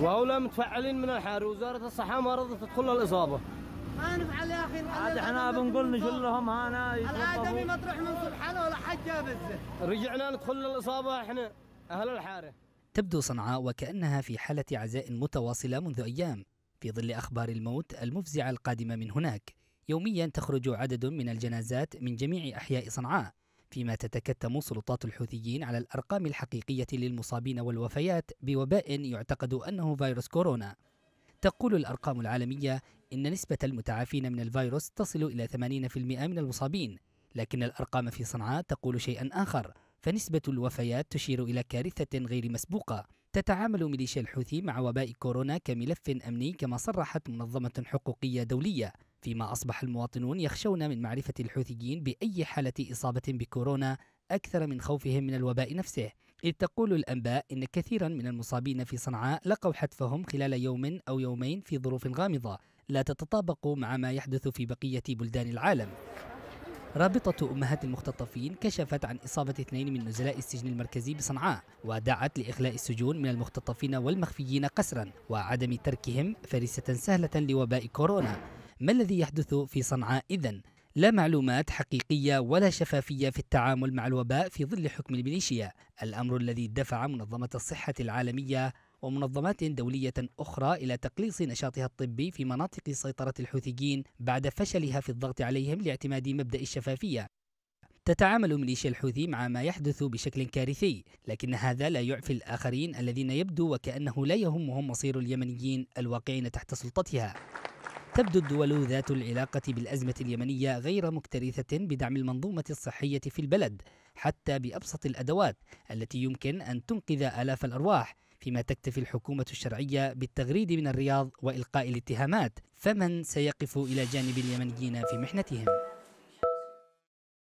وهؤلاء متفعلين من الحال وزاره الصحه ما رضت تدخل الاصابه ما نفعل يا اخي عاد احنا بنقول لهم هنا الادمي تروح من سبحانه ولا حد جابزه رجعنا ندخل الاصابه احنا اهل الحاره تبدو صنعاء وكانها في حاله عزاء متواصله منذ ايام في ظل اخبار الموت المفزعه القادمه من هناك يوميا تخرج عدد من الجنازات من جميع احياء صنعاء فيما تتكتم سلطات الحوثيين على الأرقام الحقيقية للمصابين والوفيات بوباء يعتقد أنه فيروس كورونا تقول الأرقام العالمية إن نسبة المتعافين من الفيروس تصل إلى 80% من المصابين لكن الأرقام في صنعاء تقول شيئا آخر فنسبة الوفيات تشير إلى كارثة غير مسبوقة تتعامل ميليشيا الحوثي مع وباء كورونا كملف أمني كما صرحت منظمة حقوقية دولية فيما أصبح المواطنون يخشون من معرفة الحوثيين بأي حالة إصابة بكورونا أكثر من خوفهم من الوباء نفسه إذ تقول الأنباء إن كثيرا من المصابين في صنعاء لقوا حتفهم خلال يوم أو يومين في ظروف غامضة لا تتطابق مع ما يحدث في بقية بلدان العالم رابطة أمهات المختطفين كشفت عن إصابة اثنين من نزلاء السجن المركزي بصنعاء ودعت لإخلاء السجون من المختطفين والمخفيين قسرا وعدم تركهم فريسة سهلة لوباء كورونا ما الذي يحدث في صنعاء إذا؟ لا معلومات حقيقية ولا شفافية في التعامل مع الوباء في ظل حكم الميليشيا الأمر الذي دفع منظمة الصحة العالمية ومنظمات دولية أخرى إلى تقليص نشاطها الطبي في مناطق سيطرة الحوثيين بعد فشلها في الضغط عليهم لاعتماد مبدأ الشفافية تتعامل ميليشيا الحوثي مع ما يحدث بشكل كارثي لكن هذا لا يعفي الآخرين الذين يبدو وكأنه لا يهمهم مصير اليمنيين الواقعين تحت سلطتها تبدو الدول ذات العلاقة بالأزمة اليمنية غير مكترثة بدعم المنظومة الصحية في البلد حتى بأبسط الأدوات التي يمكن أن تنقذ آلاف الأرواح فيما تكتفي الحكومة الشرعية بالتغريد من الرياض وإلقاء الاتهامات فمن سيقف إلى جانب اليمنيين في محنتهم؟